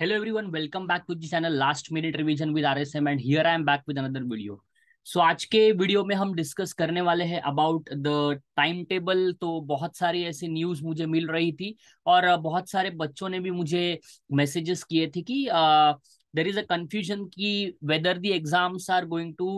Hello everyone, welcome back to the channel Last Minute Revision with RSM and here I am back with another video. so, आज के video में हम discuss करने वाले हैं about the time table तो बहुत सारी ऐसी न्यूज़ मुझे मिल रही थी और बहुत सारे बच्चों ने भी मुझे मैसेजेस किए थे कि देर इज़ अ कन्फ्यूजन कि weather the exams are going to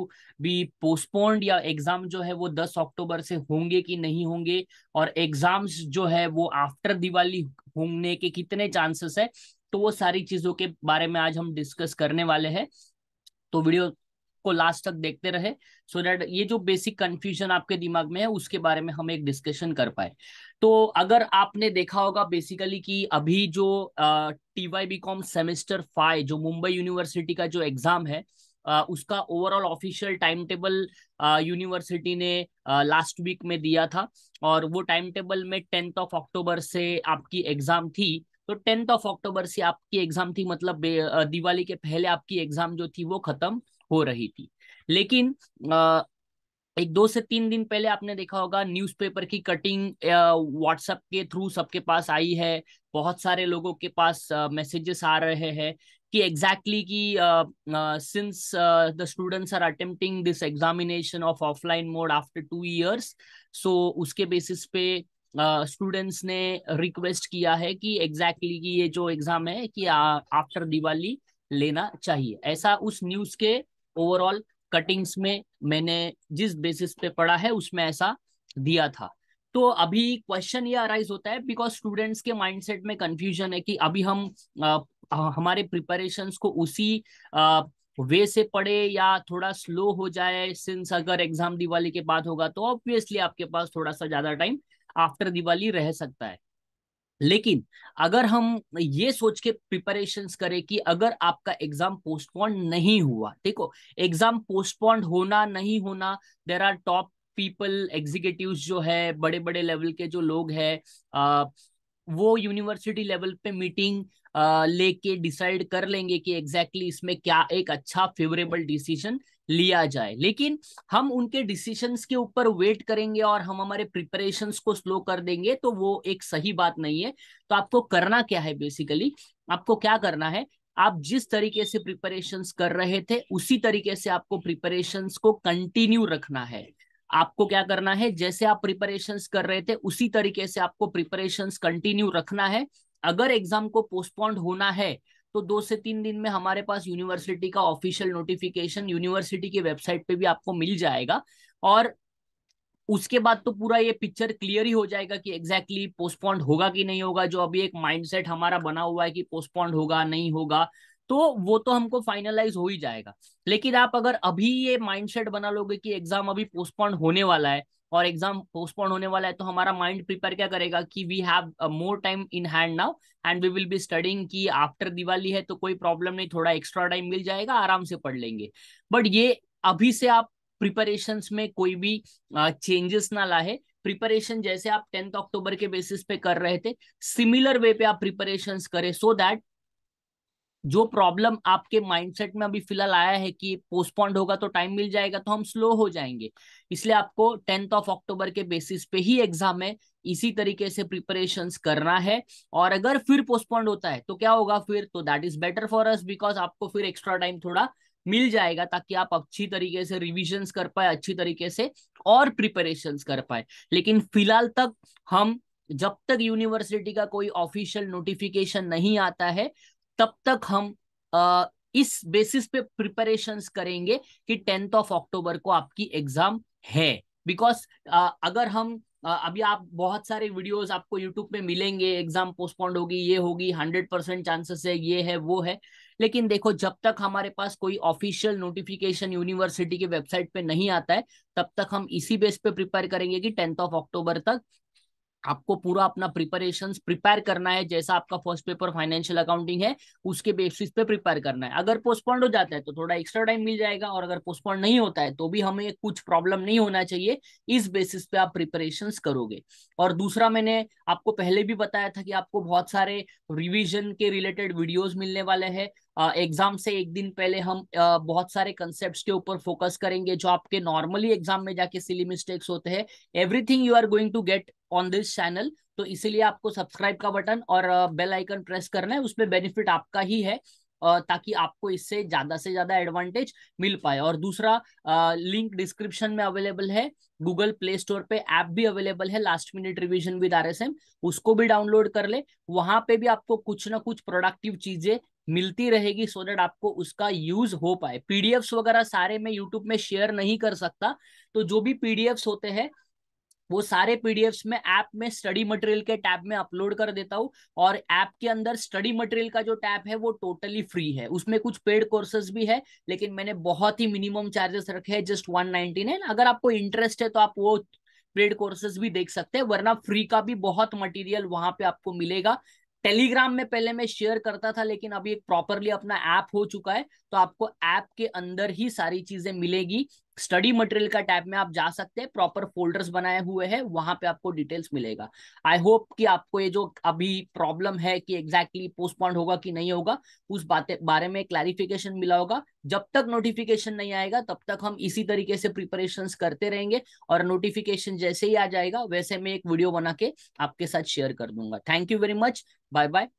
be postponed या एग्जाम जो है वो 10 अक्टूबर से होंगे कि नहीं होंगे और एग्जाम्स जो है वो आफ्टर दिवाली होने के कितने चांसेस है तो वो सारी चीजों के बारे में आज हम डिस्कस करने वाले हैं तो वीडियो को लास्ट तक देखते रहे सो so दैट ये जो बेसिक कंफ्यूजन आपके दिमाग में है उसके बारे में हम एक डिस्कशन कर पाए तो अगर आपने देखा होगा बेसिकली कि अभी जो T Y B com semester five जो मुंबई यूनिवर्सिटी का जो एग्जाम है आ, उसका overall official time table university ने लास्ट वीक में दिया था और वो टाइम टेबल में टेंथ ऑफ अक्टूबर से आपकी एग्जाम थी तो टेंथ ऑफ अक्टूबर से आपकी एग्जाम थी मतलब दिवाली के पहले आपकी एग्जाम जो थी वो खत्म हो रही थी लेकिन आ, एक दो से तीन दिन पहले आपने देखा होगा न्यूज़पेपर की कटिंग व्हाट्सएप के थ्रू सबके पास आई है बहुत सारे लोगों के पास मैसेजेस आ रहे हैं कि एग्जैक्टली कि since the students are attempting this examination of offline mode after two years so उसके बेसिस पे स्टूडेंट्स uh, ने रिक्वेस्ट किया है कि एग्जैक्टली exactly ये जो एग्जाम है कि आफ्टर दिवाली लेना चाहिए ऐसा उस न्यूज के ओवरऑल कटिंग्स में मैंने जिस बेसिस पे पढ़ा है उसमें ऐसा दिया था तो अभी क्वेश्चन ये अराइज होता है बिकॉज स्टूडेंट्स के माइंडसेट में कंफ्यूजन है कि अभी हम आ, हमारे प्रिपरेशन को उसी आ, वे से पढ़े या थोड़ा स्लो हो जाए सिंस अगर एग्जाम दिवाली के बाद होगा तो ऑब्वियसली आपके पास थोड़ा सा ज्यादा टाइम आफ्टर दिवाली रह सकता है लेकिन अगर हम ये सोच के प्रिपरेशन करें कि अगर आपका एग्जाम पोस्टपोन नहीं हुआ ठीक हो एग्जाम पोस्टपोन होना नहीं होना there are top people executive जो है बड़े बड़े लेवल के जो लोग हैं वो यूनिवर्सिटी लेवल पे मीटिंग लेके डिसाइड कर लेंगे कि एग्जैक्टली exactly इसमें क्या एक अच्छा फेवरेबल डिसीजन लिया जाए लेकिन हम उनके डिसीशन के ऊपर वेट करेंगे और हम हमारे प्रिपरेशन को स्लो कर देंगे तो वो एक सही बात नहीं है तो आपको करना क्या है बेसिकली आपको क्या करना है आप जिस तरीके से प्रिपरेशन कर रहे थे उसी तरीके से आपको प्रिपरेशन को कंटिन्यू रखना है आपको क्या करना है जैसे आप प्रिपरेशन कर रहे थे उसी तरीके से आपको प्रिपरेशन कंटिन्यू रखना है अगर एग्जाम को पोस्टपोन्ड होना है तो दो से तीन दिन में हमारे पास यूनिवर्सिटी का ऑफिशियल नोटिफिकेशन यूनिवर्सिटी की वेबसाइट पे भी आपको मिल जाएगा और उसके बाद तो पूरा ये पिक्चर क्लियर ही हो जाएगा कि एग्जैक्टली exactly पोस्टपोन्ड होगा कि नहीं होगा जो अभी एक माइंडसेट हमारा बना हुआ है कि पोस्टपोन्ड होगा नहीं होगा तो वो तो हमको फाइनलाइज हो ही जाएगा लेकिन आप अगर अभी ये माइंडसेट बना लोगे कि एग्जाम अभी पोस्टपोन्ड होने वाला है और एग्जाम पोस्टपोन होने वाला है तो हमारा माइंड प्रिपेयर क्या करेगा कि we have more time in hand now and we will be studying कि आफ्टर दिवाली है तो कोई प्रॉब्लम नहीं थोड़ा एक्स्ट्रा टाइम मिल जाएगा आराम से पढ़ लेंगे बट ये अभी से आप प्रिपरेशन में कोई भी चेंजेस uh, ना लाए प्रिपरेशन जैसे आप टेंथ अक्टूबर के बेसिस पे कर रहे थे सिमिलर वे पे आप प्रिपरेशन करें सो दैट जो प्रॉब्लम आपके माइंडसेट में अभी फिलहाल आया है कि पोस्टपोन्ड होगा तो टाइम मिल जाएगा तो हम स्लो हो जाएंगे इसलिए आपको टेंथ ऑफ अक्टूबर के बेसिस पे ही एग्जाम है इसी तरीके से प्रिपरेशन करना है और अगर फिर पोस्टपोन्ड होता है तो क्या होगा फिर तो that is better for us because आपको फिर एक्स्ट्रा टाइम थोड़ा मिल जाएगा ताकि आप अच्छी तरीके से रिविजन कर पाए अच्छी तरीके से और प्रिपरेशन कर पाए लेकिन फिलहाल तक हम जब तक यूनिवर्सिटी का कोई ऑफिशियल नोटिफिकेशन नहीं आता है तब तक हम आ, इस बेसिस पे प्रिपरेशंस करेंगे कि टेंथ ऑफ अक्टूबर को आपकी एग्जाम है बिकॉज अगर हम आ, अभी आप बहुत सारे वीडियोस आपको यूट्यूब पे मिलेंगे एग्जाम पोस्टपोन्ड होगी ये होगी हंड्रेड परसेंट चांसेस है ये है वो है लेकिन देखो जब तक हमारे पास कोई ऑफिशियल नोटिफिकेशन यूनिवर्सिटी के वेबसाइट पे नहीं आता है तब तक हम इसी बेस पे प्रिपेयर करेंगे कि टेंथ ऑफ अक्टूबर तक आपको पूरा अपना प्रिपरेशन प्रिपेयर करना है जैसा आपका फर्स्ट पेपर फाइनेंशियल अकाउंटिंग है उसके बेसिस पे प्रिपेयर करना है अगर पोस्टपोन्ड हो जाता है तो थोड़ा एक्स्ट्रा टाइम मिल जाएगा और अगर पोस्टपोन्ड नहीं होता है तो भी हमें कुछ प्रॉब्लम नहीं होना चाहिए इस बेसिस पे आप प्रिपरेशन करोगे और दूसरा मैंने आपको पहले भी बताया था कि आपको बहुत सारे रिविजन के रिलेटेड वीडियोज मिलने वाले हैं एग्जाम से एक दिन पहले हम बहुत सारे कंसेप्ट के ऊपर फोकस करेंगे जो आपके नॉर्मली एग्जाम में जाके सिली मिस्टेक्स होते हैं everything you are going to get on this channel तो इसीलिए आपको सब्सक्राइब का बटन और बेल आइकन प्रेस करना है उसमें बेनिफिट आपका ही है ताकि आपको इससे ज्यादा से ज्यादा एडवांटेज मिल पाए और दूसरा लिंक डिस्क्रिप्शन में अवेलेबल है गूगल प्ले स्टोर पे ऐप भी अवेलेबल है last minute revision with R उसको भी डाउनलोड कर ले वहां पे भी आपको कुछ ना कुछ प्रोडक्टिव चीजें मिलती रहेगी सो दैट आपको उसका यूज हो पाए पीडीएफ वगैरह सारे मैं यूट्यूब में शेयर नहीं कर सकता तो जो भी पीडीएफ्स होते हैं वो सारे पीडीएफ्स में ऐप में स्टडी मटेरियल के टैब में अपलोड कर देता हूँ और ऐप के अंदर स्टडी मटेरियल का जो टैब है वो टोटली फ्री है उसमें कुछ पेड कोर्सेज भी है लेकिन मैंने बहुत ही मिनिमम चार्जेस रखे हैं जस्ट वन नाइनटी नाइन अगर आपको इंटरेस्ट है तो आप वो पेड कोर्सेज भी देख सकते हैं वरना फ्री का भी बहुत मटेरियल वहां पे आपको मिलेगा टेलीग्राम में पहले मैं शेयर करता था लेकिन अभी एक प्रॉपरली अपना ऐप हो चुका है तो आपको ऐप के अंदर ही सारी चीजें मिलेगी स्टडी मटेरियल का टैब में आप जा सकते हैं प्रॉपर फोल्डर्स बनाए हुए हैं वहां पे आपको डिटेल्स मिलेगा आई होप कि आपको ये जो अभी प्रॉब्लम है कि एग्जैक्टली exactly पोस्टपॉन्ड होगा कि नहीं होगा उस बातें बारे में क्लैरिफिकेशन मिला होगा जब तक नोटिफिकेशन नहीं आएगा तब तक हम इसी तरीके से प्रिपरेशन करते रहेंगे और नोटिफिकेशन जैसे ही आ जाएगा वैसे मैं एक वीडियो बना के आपके साथ शेयर कर दूंगा thank you very much bye bye